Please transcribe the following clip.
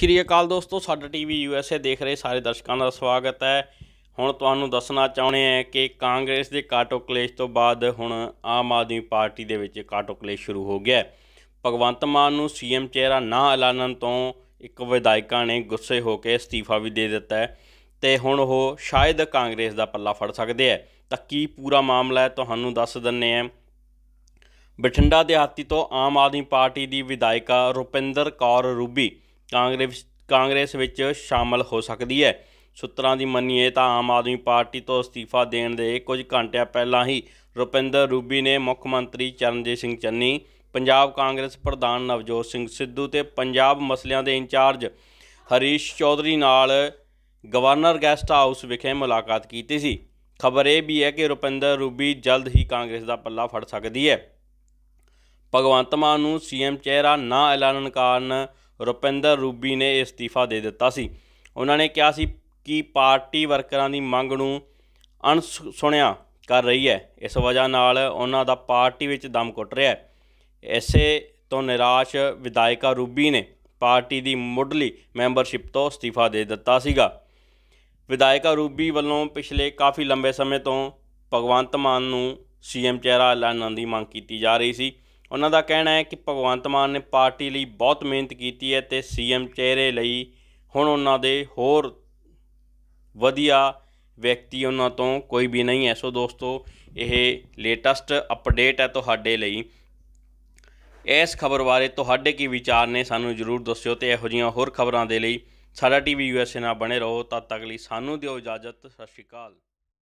ਸ਼੍ਰੀ ਅਕਾਲ ਦੋਸਤੋ ਸਾਡਾ TV USA ਦੇਖ ਰਹੇ ਸਾਰੇ ਦਰਸ਼ਕਾਂ ਦਾ ਸਵਾਗਤ ਹੈ ਹੁਣ ਤੁਹਾਨੂੰ ਦੱਸਣਾ ਚਾਹੁੰਦੇ ਆ ਕਿ ਕਾਂਗਰਸ ਦੇ ਕਾਟੋ ਕਲੇਸ਼ ਤੋਂ ਬਾਅਦ ਹੁਣ ਆਮ ਆਦਮੀ ਪਾਰਟੀ ਦੇ ਵਿੱਚ ਕਾਟੋ ਕਲੇਸ਼ ਸ਼ੁਰੂ ਹੋ ਗਿਆ ਭਗਵੰਤ ਮਾਨ ਨੂੰ ਸੀਐਮ ਚਿਹਰਾ ਨਾ ਐਲਾਨਣ ਤੋਂ ਇੱਕ ਵਿਧਾਇਕਾਂ ਨੇ ਗੁੱਸੇ ਹੋ ਕੇ ਅਸਤੀਫਾ ਵੀ ਦੇ ਦਿੱਤਾ ਹੈ ਤੇ ਹੁਣ ਉਹ ਸ਼ਾਇਦ ਕਾਂਗਰਸ ਦਾ ਪੱਲਾ ਫੜ ਸਕਦੇ ਆ ਤਾਂ ਕੀ ਪੂਰਾ ਮਾਮਲਾ ਹੈ ਤੁਹਾਨੂੰ ਦੱਸ ਦਿੰਨੇ ਆ ਬਠਿੰਡਾ ਦਿਹਾਤੀ ਤੋਂ ਆਮ ਆਦਮੀ ਪਾਰਟੀ ਦੀ ਵਿਧਾਇਕਾ ਰੁਪਿੰਦਰ ਕੌਰ ਰੂਬੀ ਕਾਂਗਰਸ ਕਾਂਗਰਸ ਵਿੱਚ ਸ਼ਾਮਲ ਹੋ ਸਕਦੀ ਹੈ ਸੂਤਰਾਂ ਦੀ ਮੰਨੀਏ ਤਾਂ ਆਮ ਆਦਮੀ ਪਾਰਟੀ ਤੋਂ ਅਸਤੀਫਾ ਦੇਣ ਦੇ ਕੁਝ ਘੰਟਿਆਂ ਪਹਿਲਾਂ ਹੀ ਰੁਪਿੰਦਰ ਰੂਬੀ ਨੇ ਮੁੱਖ ਮੰਤਰੀ ਚਰਨਜੀਤ ਸਿੰਘ ਚੰਨੀ ਪੰਜਾਬ ਕਾਂਗਰਸ ਪ੍ਰਧਾਨ ਨਵਜੋਤ ਸਿੰਘ ਸਿੱਧੂ ਤੇ ਪੰਜਾਬ ਮਸਲਿਆਂ ਦੇ ਇੰਚਾਰਜ ਹਰੀਸ਼ ਚੌਧਰੀ ਨਾਲ ਗਵਰਨਰ ਗੈਸਟ ਹਾਊਸ ਵਿਖੇ ਮੁਲਾਕਾਤ ਕੀਤੀ ਸੀ ਖਬਰ ਇਹ ਵੀ ਹੈ ਕਿ ਰੁਪਿੰਦਰ ਰੂਬੀ ਜਲਦ ਹੀ ਕਾਂਗਰਸ ਦਾ ਪੱਲਾ ਫੜ ਸਕਦੀ ਹੈ ਭਗਵੰਤ ਮਾਨ ਨੂੰ ਸੀਐਮ ਚਿਹਰਾ ਨਾ ਐਲਾਨਣ ਕਾਰਨ ਰੁਪਿੰਦਰ ਰੂਬੀ ਨੇ ਅਸਤੀਫਾ ਦੇ ਦਿੱਤਾ ਸੀ ਉਹਨਾਂ ਨੇ ਕਿਹਾ ਸੀ ਕਿ ਪਾਰਟੀ ਵਰਕਰਾਂ ਦੀ ਮੰਗ ਨੂੰ ਅਣ ਸੁਣਿਆ ਕਰ ਰਹੀ ਹੈ ਇਸ ਵਜ੍ਹਾ ਨਾਲ ਉਹਨਾਂ ਦਾ ਪਾਰਟੀ ਵਿੱਚ ਦਮ ਘੁੱਟ ਰਿਹਾ ਹੈ ਐਸੇ ਤੋਂ ਨਿਰਾਸ਼ ਵਿਧਾਇਕਾ ਰੂਬੀ ਨੇ ਪਾਰਟੀ ਦੀ ਮੁੱਢਲੀ ਮੈਂਬਰਸ਼ਿਪ ਤੋਂ ਅਸਤੀਫਾ ਦੇ ਦਿੱਤਾ ਸੀਗਾ ਵਿਧਾਇਕਾ ਰੂਬੀ ਵੱਲੋਂ ਪਿਛਲੇ ਕਾਫੀ ਲੰਬੇ ਸਮੇਂ ਤੋਂ ਭਗਵੰਤ ਮਾਨ ਨੂੰ ਸੀਐਮ ਚਿਹਰਾ ਐਲਾਨਣ ਦੀ ਮੰਗ ਕੀਤੀ ਜਾ ਰਹੀ ਸੀ ਉਹਨਾਂ ਦਾ ਕਹਿਣਾ ਹੈ ਕਿ ਭਗਵੰਤ ਮਾਨ ਨੇ ਪਾਰਟੀ ਲਈ ਬਹੁਤ ਮਿਹਨਤ ਕੀਤੀ ਹੈ ਤੇ ਸੀਐਮ ਚਿਹਰੇ ਲਈ ਹੁਣ ਉਹਨਾਂ ਦੇ ਹੋਰ ਵਧੀਆ ਵਿਅਕਤੀ ਉਹਨਾਂ ਤੋਂ ਕੋਈ ਵੀ ਨਹੀਂ ਹੈ ਸੋ ਦੋਸਤੋ ਇਹ ਲੇਟੈਸਟ ਅਪਡੇਟ ਹੈ ਤੁਹਾਡੇ ਲਈ ਇਸ ਖਬਰ ਬਾਰੇ ਤੁਹਾਡੇ ਕੀ ਵਿਚਾਰ ਨੇ ਸਾਨੂੰ ਜਰੂਰ ਦੱਸਿਓ ਤੇ ਇਹੋ ਜੀਆਂ ਹੋਰ ਖਬਰਾਂ ਦੇ ਲਈ ਸਾਡਾ ਟੀਵੀ ਯੂਐਸਏ ਨਾਲ ਬਣੇ ਰਹੋ ਤਦ ਤੱਕ ਲਈ ਸਾਨੂੰ ਦਿਓ ਇਜਾਜ਼ਤ ਸਤਿ ਸ਼੍ਰੀ ਅਕਾਲ